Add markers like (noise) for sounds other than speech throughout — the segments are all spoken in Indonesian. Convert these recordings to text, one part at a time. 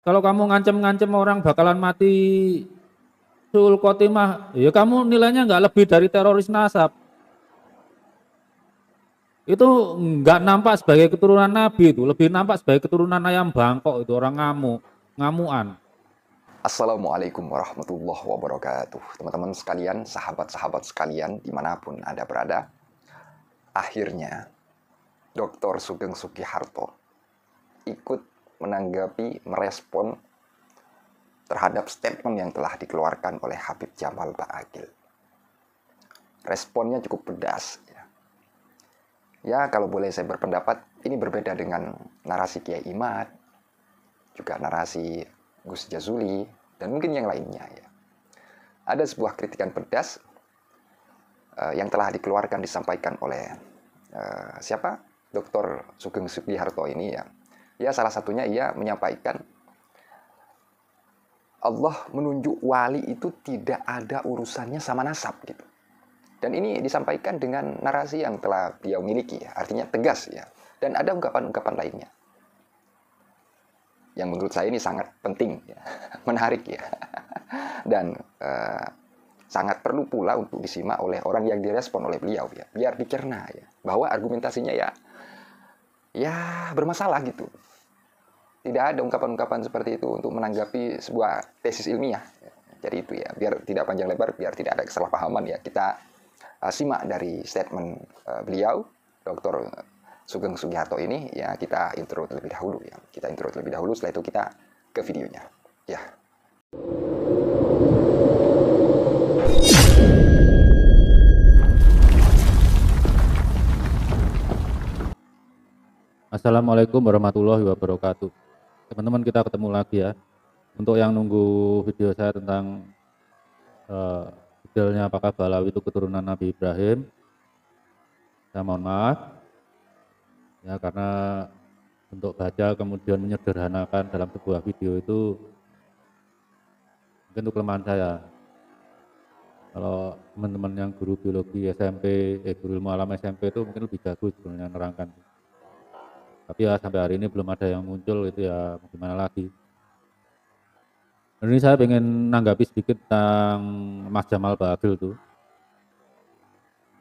Kalau kamu ngancem-ngancem orang bakalan mati sul kotimah, ya kamu nilainya nggak lebih dari teroris nasab. Itu nggak nampak sebagai keturunan Nabi itu, lebih nampak sebagai keturunan ayam bangkok itu orang ngamuk, ngamuan. Assalamualaikum warahmatullahi wabarakatuh. Teman-teman sekalian, sahabat-sahabat sekalian, dimanapun Anda berada, akhirnya Dr. Sugeng Sukiharto ikut menanggapi, merespon terhadap statement yang telah dikeluarkan oleh Habib Jamal Pak Ba'akil. Responnya cukup pedas. Ya. ya. kalau boleh saya berpendapat, ini berbeda dengan narasi Kiai Imad, juga narasi Gus Jazuli, dan mungkin yang lainnya. Ya. Ada sebuah kritikan pedas uh, yang telah dikeluarkan disampaikan oleh uh, siapa? Dr. Sugeng Sugiharto ini ya Ya, salah satunya ia menyampaikan Allah menunjuk wali itu tidak ada urusannya sama nasab gitu. Dan ini disampaikan dengan narasi yang telah beliau miliki, ya. artinya tegas ya. Dan ada ungkapan-ungkapan lainnya. Yang menurut saya ini sangat penting, ya. (laughs) menarik ya. (laughs) Dan eh, sangat perlu pula untuk disimak oleh orang yang direspon oleh beliau ya. Biar dicerna ya, bahwa argumentasinya ya ya bermasalah gitu tidak ada ungkapan-ungkapan seperti itu untuk menanggapi sebuah tesis ilmiah. Jadi itu ya, biar tidak panjang lebar, biar tidak ada kesalahpahaman ya. Kita uh, simak dari statement uh, beliau, Dr. Sugeng Sugiharto ini, ya kita intro terlebih dahulu ya. Kita intro terlebih dahulu, setelah itu kita ke videonya. Ya. Assalamualaikum warahmatullahi wabarakatuh teman-teman kita ketemu lagi ya. Untuk yang nunggu video saya tentang uh, detailnya apakah Balawi itu keturunan Nabi Ibrahim, saya mohon maaf ya karena untuk baca kemudian menyederhanakan dalam sebuah video itu mungkin itu kelemahan saya kalau teman-teman yang guru biologi SMP eh guru ilmu alam SMP itu mungkin lebih bagus sebenarnya nerangkan tapi ya sampai hari ini belum ada yang muncul itu ya gimana lagi ini saya ingin nanggapi sedikit tentang Mas Jamal Bagil tuh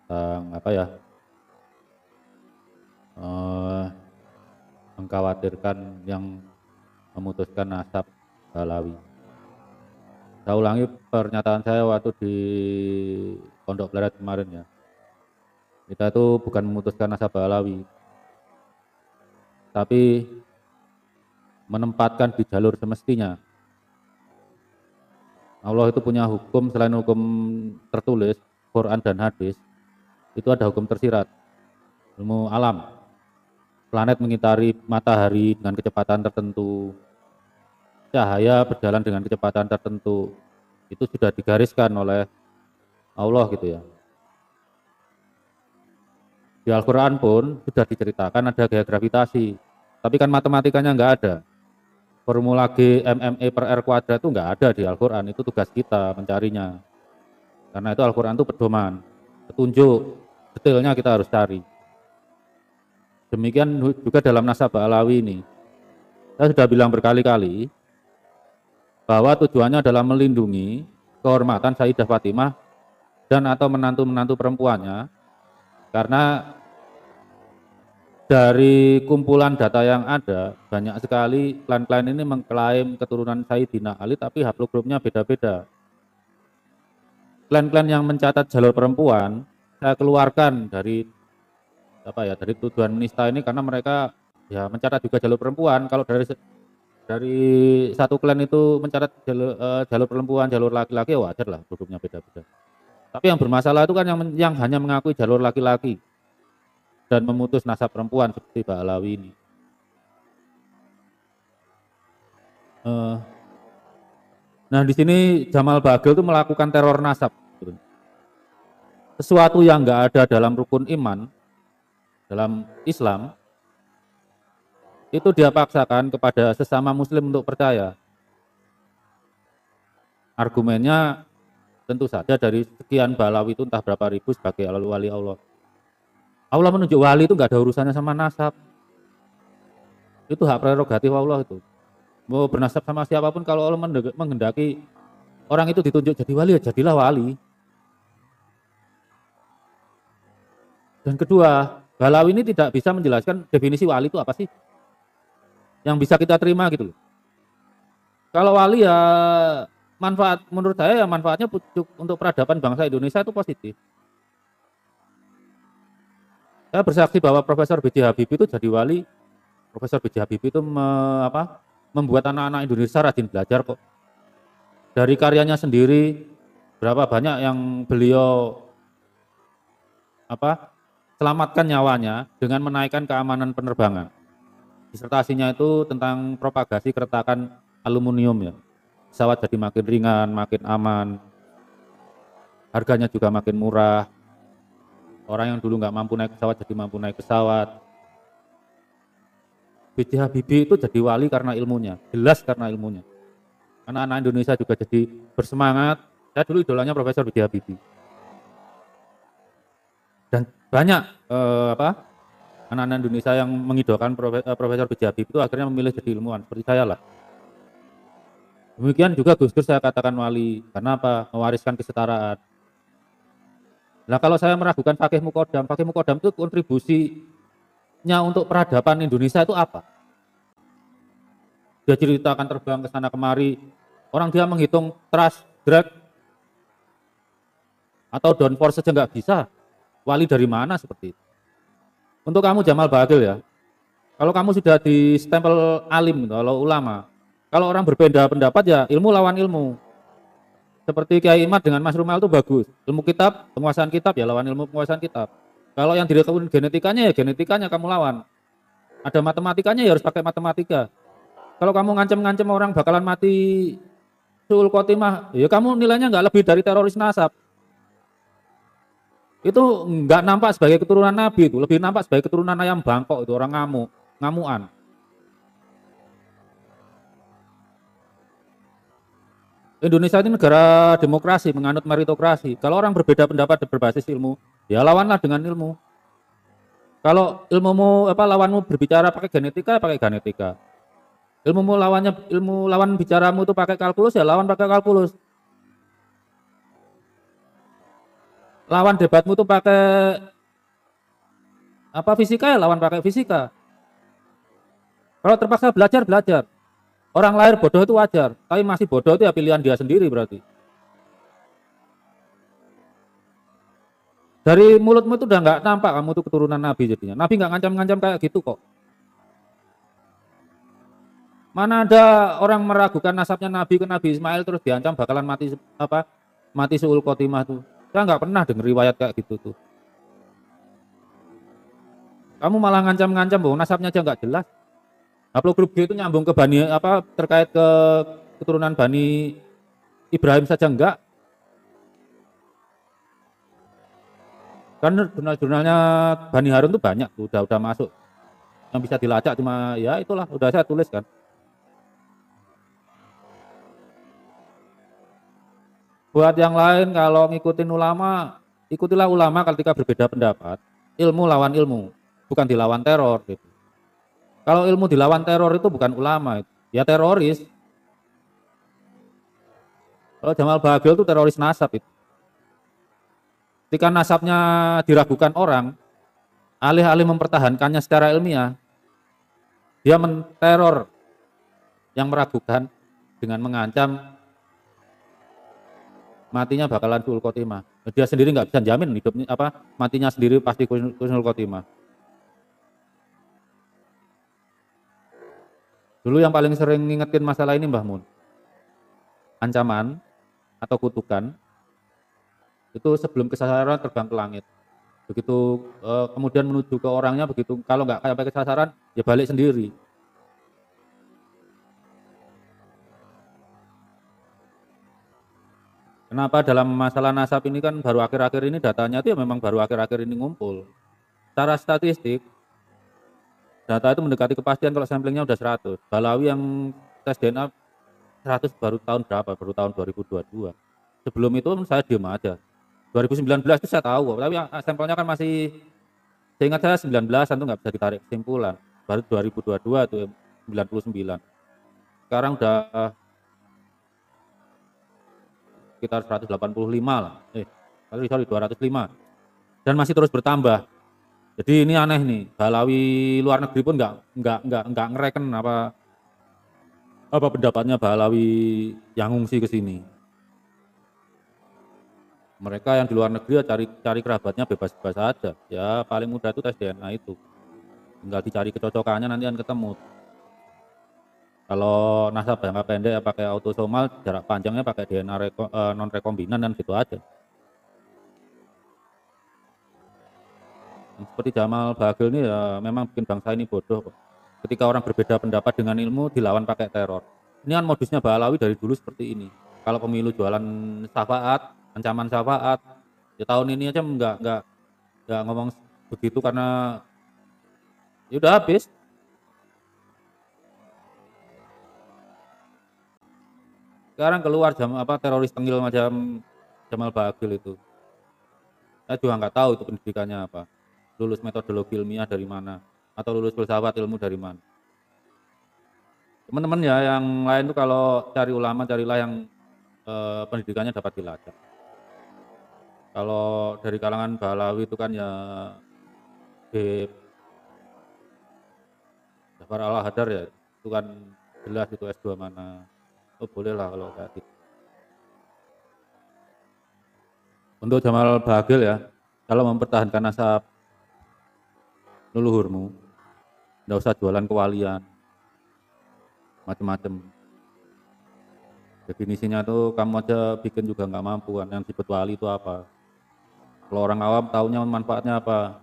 tentang apa ya eh, mengkhawatirkan yang memutuskan nasab Balawi saya ulangi pernyataan saya waktu di Pondok Belarat kemarin ya kita itu bukan memutuskan nasab Balawi tapi menempatkan di jalur semestinya. Allah itu punya hukum selain hukum tertulis, Quran dan hadis, itu ada hukum tersirat, ilmu alam. Planet mengitari matahari dengan kecepatan tertentu, cahaya berjalan dengan kecepatan tertentu, itu sudah digariskan oleh Allah gitu ya. Di ya, Al-Quran pun sudah diceritakan ada gaya gravitasi, tapi kan matematikanya nggak ada. Formula G, MME per R kuadrat itu nggak ada di Al-Quran, itu tugas kita mencarinya. Karena itu Al-Quran itu pedoman, petunjuk, detailnya kita harus cari. Demikian juga dalam nasabah alawi ini. Saya sudah bilang berkali-kali bahwa tujuannya adalah melindungi kehormatan Sayyidah Fatimah dan atau menantu-menantu perempuannya karena dari kumpulan data yang ada, banyak sekali klan-klan ini mengklaim keturunan Sayyidina Ali, tapi haplogramnya beda-beda. Klan-klan yang mencatat jalur perempuan, saya keluarkan dari apa ya dari tujuan nista ini karena mereka ya mencatat juga jalur perempuan. Kalau dari dari satu klan itu mencatat jalur, uh, jalur perempuan, jalur laki-laki, ya wajar lah grupnya beda-beda. Tapi yang bermasalah itu kan yang yang hanya mengakui jalur laki-laki dan memutus nasab perempuan seperti Pak Alawi ini. Eh, nah di sini Jamal Bagil itu melakukan teror nasab. Sesuatu yang enggak ada dalam rukun iman, dalam Islam, itu dia paksakan kepada sesama muslim untuk percaya. Argumennya tentu saja dari sekian balawi itu entah berapa ribu sebagai wali Allah. Allah menunjuk wali itu nggak ada urusannya sama nasab. Itu hak prerogatif Allah itu. Mau bernasab sama siapapun kalau Allah menghendaki orang itu ditunjuk jadi wali ya jadilah wali. Dan kedua, Balawi ini tidak bisa menjelaskan definisi wali itu apa sih? Yang bisa kita terima gitu loh. Kalau wali ya manfaat menurut saya ya manfaatnya untuk peradaban bangsa Indonesia itu positif. Saya bersaksi bahwa Profesor B.J. Habibie itu jadi wali. Profesor B.J. Habibie itu me, apa, membuat anak-anak Indonesia rajin belajar kok. Dari karyanya sendiri, berapa banyak yang beliau apa selamatkan nyawanya dengan menaikkan keamanan penerbangan. Disertasinya itu tentang propagasi keretakan aluminium ya. Pesawat jadi makin ringan, makin aman, harganya juga makin murah, Orang yang dulu nggak mampu naik pesawat jadi mampu naik pesawat. B.J. Habibie itu jadi wali karena ilmunya, jelas karena ilmunya. anak anak Indonesia juga jadi bersemangat. Saya dulu idolanya Profesor B.J. Habibie. Dan banyak eh, apa anak-anak Indonesia yang mengidolakan eh, Profesor B.J. Habibie itu akhirnya memilih jadi ilmuwan, seperti saya lah. Demikian juga Gus Dur saya katakan wali, karena apa? Mewariskan kesetaraan Nah kalau saya meragukan fakih mukodam, fakih mukodam itu kontribusinya untuk peradaban Indonesia itu apa? Dia ceritakan terbang ke sana kemari, orang dia menghitung trust, drag, atau downforce saja nggak bisa. Wali dari mana seperti itu? Untuk kamu Jamal Bagil ya, kalau kamu sudah di stempel alim, kalau ulama, kalau orang berbeda pendapat ya ilmu lawan ilmu seperti Kiai Imad dengan Mas Rumal itu bagus. Ilmu kitab, penguasaan kitab ya lawan ilmu penguasaan kitab. Kalau yang direkam genetikanya ya genetikanya kamu lawan. Ada matematikanya ya harus pakai matematika. Kalau kamu ngancem-ngancem orang bakalan mati suul kotimah, ya kamu nilainya nggak lebih dari teroris nasab. Itu nggak nampak sebagai keturunan Nabi itu, lebih nampak sebagai keturunan ayam bangkok itu orang ngamuk, ngamuan. Indonesia ini negara demokrasi, menganut meritokrasi. Kalau orang berbeda pendapat dan berbasis ilmu, ya lawanlah dengan ilmu. Kalau ilmumu apa lawanmu berbicara pakai genetika, pakai genetika. Ilmumu lawannya ilmu lawan bicaramu itu pakai kalkulus ya lawan pakai kalkulus. Lawan debatmu itu pakai apa fisika ya lawan pakai fisika. Kalau terpaksa belajar belajar. Orang lahir bodoh itu wajar, tapi masih bodoh itu ya pilihan dia sendiri berarti. Dari mulutmu itu udah nggak nampak kamu tuh keturunan Nabi jadinya. Nabi nggak ngancam-ngancam kayak gitu kok. Mana ada orang meragukan nasabnya Nabi ke Nabi Ismail terus diancam bakalan mati apa mati suul kotimah tuh. Saya nggak pernah dengar riwayat kayak gitu tuh. Kamu malah ngancam-ngancam, bahwa nasabnya aja nggak jelas. Haplo grup G itu nyambung ke Bani apa terkait ke keturunan Bani Ibrahim saja enggak? Kan jurnal-jurnalnya Bani Harun itu banyak, udah udah masuk. Yang bisa dilacak cuma ya itulah udah saya tulis kan. Buat yang lain kalau ngikutin ulama, ikutilah ulama ketika berbeda pendapat. Ilmu lawan ilmu, bukan dilawan teror gitu. Kalau ilmu dilawan teror itu bukan ulama, ya teroris. Kalau Jamal Bagel itu teroris nasab itu. Ketika nasabnya diragukan orang, alih-alih mempertahankannya secara ilmiah, dia menteror yang meragukan dengan mengancam matinya bakalan sul Kotima. Dia sendiri nggak bisa jamin hidupnya apa matinya sendiri pasti kusnul Kotima. Dulu yang paling sering ngingetin masalah ini Mbah Mun. Ancaman atau kutukan itu sebelum kesasaran terbang ke langit. Begitu eh, kemudian menuju ke orangnya begitu kalau nggak sampai kesasaran ya balik sendiri. Kenapa dalam masalah nasab ini kan baru akhir-akhir ini datanya itu ya memang baru akhir-akhir ini ngumpul. Secara statistik data itu mendekati kepastian kalau samplingnya udah 100 Balawi yang tes DNA 100 baru tahun berapa baru tahun 2022 sebelum itu saya diem aja 2019 itu saya tahu tapi ah, sampelnya kan masih seingat saya 19 itu nggak bisa ditarik kesimpulan baru 2022 itu 99 sekarang udah sekitar 185 lah eh sorry 205 dan masih terus bertambah jadi ini aneh nih, Balawi luar negeri pun nggak nggak nggak nggak ngereken apa apa pendapatnya Balawi yang ngungsi ke sini. Mereka yang di luar negeri ya cari cari kerabatnya bebas-bebas saja, Ya paling mudah itu tes DNA itu. nggak dicari kecocokannya nanti akan ketemu. Kalau nasabah jangka pendek ya pakai autosomal, jarak panjangnya pakai DNA reko, eh, non rekombinan dan gitu aja. Seperti Jamal Bagel ini ya memang bikin bangsa ini bodoh kok. Ketika orang berbeda pendapat dengan ilmu dilawan pakai teror. Ini kan modusnya Balawi dari dulu seperti ini. Kalau pemilu jualan syafaat, ancaman syafaat, ya tahun ini aja enggak enggak enggak ngomong begitu karena ya udah habis sekarang keluar jam apa teroris tenggil macam Jamal Bagil itu saya juga nggak tahu itu pendidikannya apa lulus metodologi ilmiah dari mana, atau lulus filsafat ilmu dari mana. Teman-teman ya, yang lain tuh kalau cari ulama, carilah yang eh, pendidikannya dapat dilacak. Kalau dari kalangan Balawi itu kan ya di Jafar Allah hadar ya, itu kan jelas itu S2 mana. Oh boleh lah kalau kayak gitu. Untuk Jamal Bagil ya, kalau mempertahankan nasab leluhurmu. Tidak usah jualan kewalian, macam-macam. Definisinya tuh kamu aja bikin juga nggak mampu kan yang disebut wali itu apa. Kalau orang awam tahunya manfaatnya apa.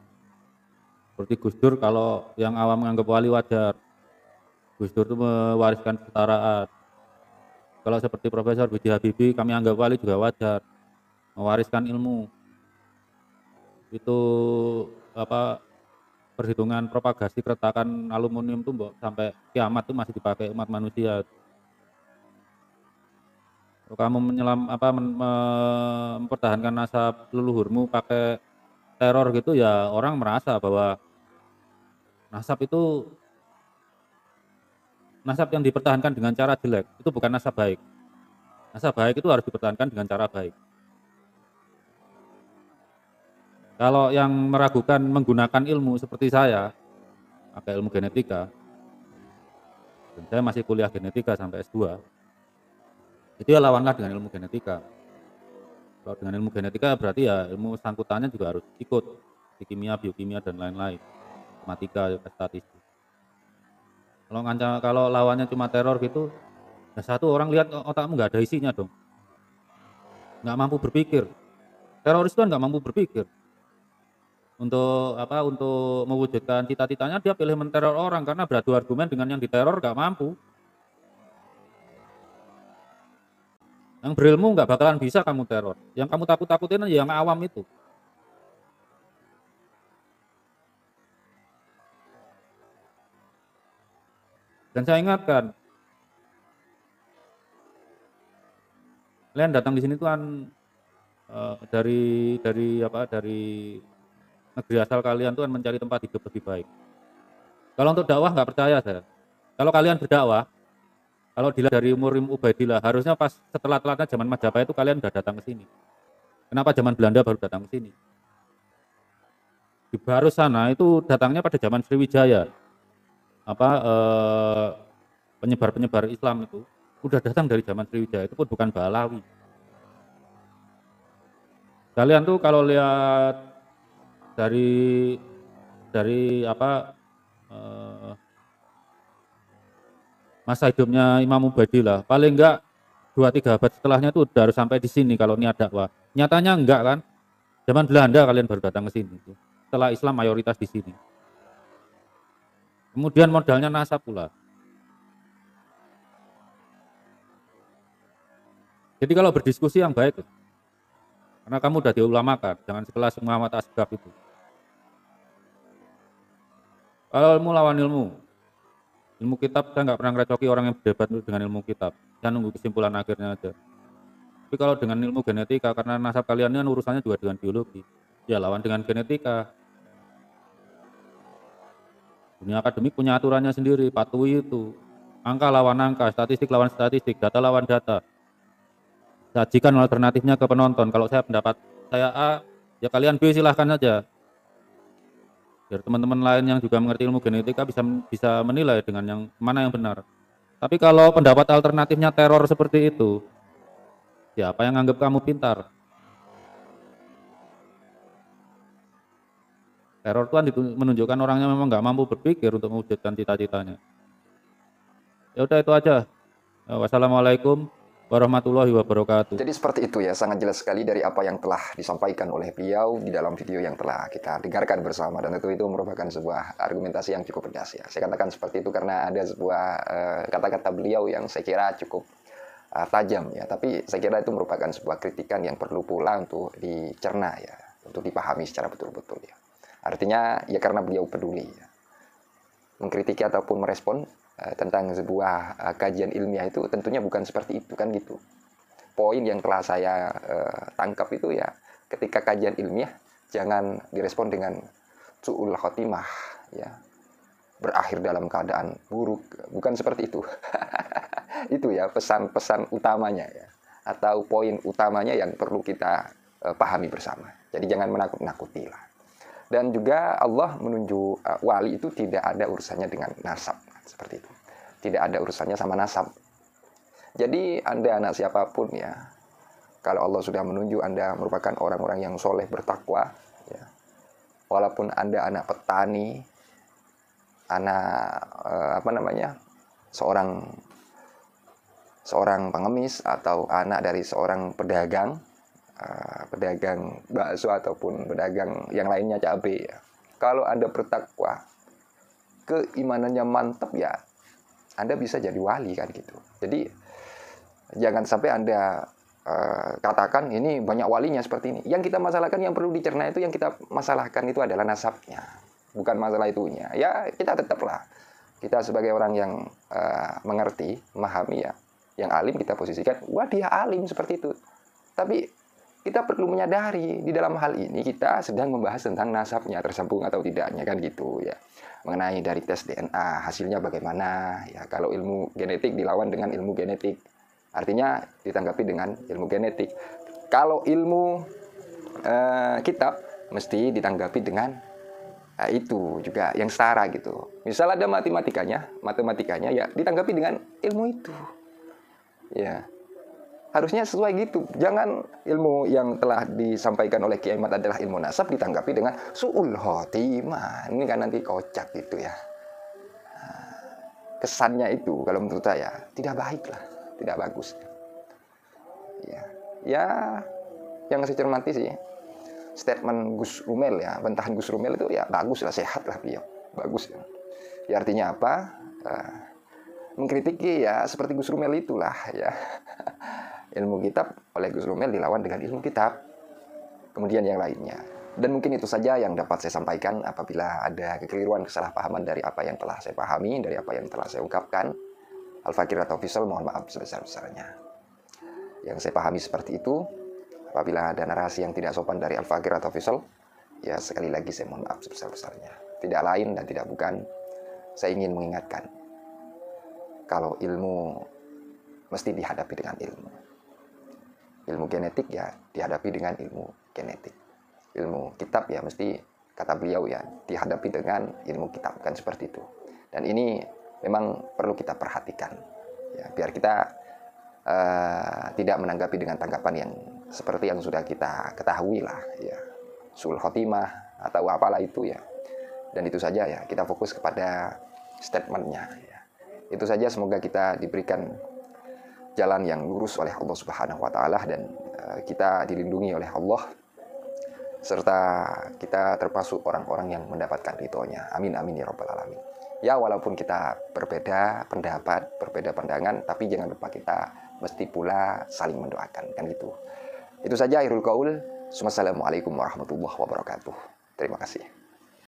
Seperti Gus Dur kalau yang awam menganggap wali wajar. Gus Dur itu mewariskan setaraan. Kalau seperti Profesor Budi Habibie kami anggap wali juga wajar. Mewariskan ilmu. Itu apa perhitungan propagasi keretakan aluminium itu, mbok sampai kiamat itu masih dipakai umat manusia. Kalau kamu menyelam apa men, me, mempertahankan nasab leluhurmu pakai teror gitu ya orang merasa bahwa nasab itu nasab yang dipertahankan dengan cara jelek itu bukan nasab baik. Nasab baik itu harus dipertahankan dengan cara baik. Kalau yang meragukan menggunakan ilmu seperti saya, pakai ilmu genetika, dan saya masih kuliah genetika sampai S2, itu ya lawanlah dengan ilmu genetika. Kalau dengan ilmu genetika berarti ya ilmu sangkutannya juga harus ikut, di kimia, biokimia, dan lain-lain, matika, ya, statistik. Kalau ngancam, kalau lawannya cuma teror gitu, ya satu orang lihat otakmu nggak ada isinya dong, nggak mampu berpikir. Teroris itu kan nggak mampu berpikir, untuk apa untuk mewujudkan cita-citanya dia pilih menteror orang karena beradu argumen dengan yang diteror gak mampu yang berilmu nggak bakalan bisa kamu teror yang kamu takut-takutin yang awam itu dan saya ingatkan kalian datang di sini tuh eh, dari dari apa dari negeri asal kalian itu kan mencari tempat hidup lebih baik. Kalau untuk dakwah nggak percaya saya. Kalau kalian berdakwah, kalau dilihat dari umur Ubaidillah, harusnya pas setelah telatnya zaman Majapahit itu kalian sudah datang ke sini. Kenapa zaman Belanda baru datang ke sini? Di barusan, sana itu datangnya pada zaman Sriwijaya. Apa penyebar eh, penyebar-penyebar Islam itu udah datang dari zaman Sriwijaya itu pun bukan Balawi. Kalian tuh kalau lihat dari dari apa eh, masa hidupnya Imam Mubadi lah paling enggak dua tiga abad setelahnya itu udah harus sampai di sini kalau niat dakwah nyatanya enggak kan zaman Belanda kalian baru datang ke sini gitu. setelah Islam mayoritas di sini kemudian modalnya nasab pula jadi kalau berdiskusi yang baik karena kamu udah diulamakan jangan sekelas Muhammad Asgab itu kalau ilmu lawan ilmu, ilmu kitab saya nggak pernah ngerecoki orang yang berdebat dengan ilmu kitab. Saya nunggu kesimpulan akhirnya aja. Tapi kalau dengan ilmu genetika, karena nasab kalian ini kan urusannya juga dengan biologi, ya lawan dengan genetika. Dunia akademik punya aturannya sendiri, patuhi itu. Angka lawan angka, statistik lawan statistik, data lawan data. Sajikan alternatifnya ke penonton. Kalau saya pendapat saya A, ya kalian B silahkan saja biar teman-teman lain yang juga mengerti ilmu genetika bisa bisa menilai dengan yang mana yang benar tapi kalau pendapat alternatifnya teror seperti itu siapa yang anggap kamu pintar teror Tuhan menunjukkan orangnya memang nggak mampu berpikir untuk mewujudkan cita-citanya ya udah itu aja eh, wassalamualaikum warahmatullahi wabarakatuh. Jadi seperti itu ya, sangat jelas sekali dari apa yang telah disampaikan oleh beliau di dalam video yang telah kita dengarkan bersama dan tentu itu merupakan sebuah argumentasi yang cukup pedas ya. Saya katakan seperti itu karena ada sebuah eh, kata-kata uh, beliau yang saya kira cukup uh, tajam ya, tapi saya kira itu merupakan sebuah kritikan yang perlu pula untuk dicerna ya, untuk dipahami secara betul-betul ya. Artinya ya karena beliau peduli ya. Mengkritiki ataupun merespon Eh, tentang sebuah eh, kajian ilmiah itu tentunya bukan seperti itu kan gitu. Poin yang telah saya eh, tangkap itu ya ketika kajian ilmiah jangan direspon dengan su'ul khotimah ya. Berakhir dalam keadaan buruk, bukan seperti itu. (laughs) itu ya pesan-pesan utamanya ya atau poin utamanya yang perlu kita uh, pahami bersama. Jadi jangan menakut-nakuti lah. Dan juga Allah menunjuk uh, wali itu tidak ada urusannya dengan nasab. Seperti itu. Tidak ada urusannya sama nasab. Jadi Anda anak siapapun ya, kalau Allah sudah menunjuk Anda merupakan orang-orang yang soleh bertakwa, ya, walaupun Anda anak petani, anak eh, apa namanya, seorang seorang pengemis atau anak dari seorang pedagang, eh, pedagang bakso ataupun pedagang yang lainnya cabai. Ya. Kalau Anda bertakwa, keimanannya mantap ya Anda bisa jadi wali kan gitu. Jadi jangan sampai Anda uh, katakan ini banyak walinya seperti ini. Yang kita masalahkan yang perlu dicerna itu yang kita masalahkan itu adalah nasabnya, bukan masalah itunya. Ya kita tetaplah kita sebagai orang yang uh, mengerti, memahami ya, yang alim kita posisikan, wah dia alim seperti itu. Tapi kita perlu menyadari di dalam hal ini kita sedang membahas tentang nasabnya tersambung atau tidaknya kan gitu ya mengenai dari tes DNA hasilnya bagaimana ya kalau ilmu genetik dilawan dengan ilmu genetik artinya ditanggapi dengan ilmu genetik kalau ilmu eh, kitab mesti ditanggapi dengan eh, itu juga yang setara gitu misal ada matematikanya matematikanya ya ditanggapi dengan ilmu itu ya harusnya sesuai gitu. Jangan ilmu yang telah disampaikan oleh Kiai Ahmad adalah ilmu nasab ditanggapi dengan suul khotimah. Ini kan nanti kocak gitu ya. Kesannya itu kalau menurut saya tidak baik lah, tidak bagus. Ya, ya yang saya cermati sih statement Gus Rumel ya, bentahan Gus Rumel itu ya bagus lah, sehat lah beliau, bagus. Ya, ya artinya apa? Uh, mengkritiki ya seperti Gus Rumel itulah ya. (laughs) ilmu kitab oleh Gus Romel dilawan dengan ilmu kitab. Kemudian yang lainnya. Dan mungkin itu saja yang dapat saya sampaikan apabila ada kekeliruan kesalahpahaman dari apa yang telah saya pahami, dari apa yang telah saya ungkapkan. Al-Fakir atau Fisal mohon maaf sebesar-besarnya. Yang saya pahami seperti itu. Apabila ada narasi yang tidak sopan dari Al-Fakir atau Fisal, ya sekali lagi saya mohon maaf sebesar-besarnya. Tidak lain dan tidak bukan, saya ingin mengingatkan kalau ilmu mesti dihadapi dengan ilmu ilmu genetik ya dihadapi dengan ilmu genetik ilmu kitab ya mesti kata beliau ya dihadapi dengan ilmu kitab kan seperti itu dan ini memang perlu kita perhatikan ya biar kita uh, tidak menanggapi dengan tanggapan yang seperti yang sudah kita ketahui lah ya sul khotimah atau apalah itu ya dan itu saja ya kita fokus kepada statementnya ya. itu saja semoga kita diberikan jalan yang lurus oleh Allah Subhanahu wa taala dan eh, kita dilindungi oleh Allah serta kita termasuk orang-orang yang mendapatkan ridhonya. Amin amin ya robbal alamin. Ya walaupun kita berbeda pendapat, berbeda pandangan, tapi jangan lupa kita mesti pula saling mendoakan kan gitu. Itu saja akhirul kaul. Assalamualaikum warahmatullahi wabarakatuh. Terima kasih.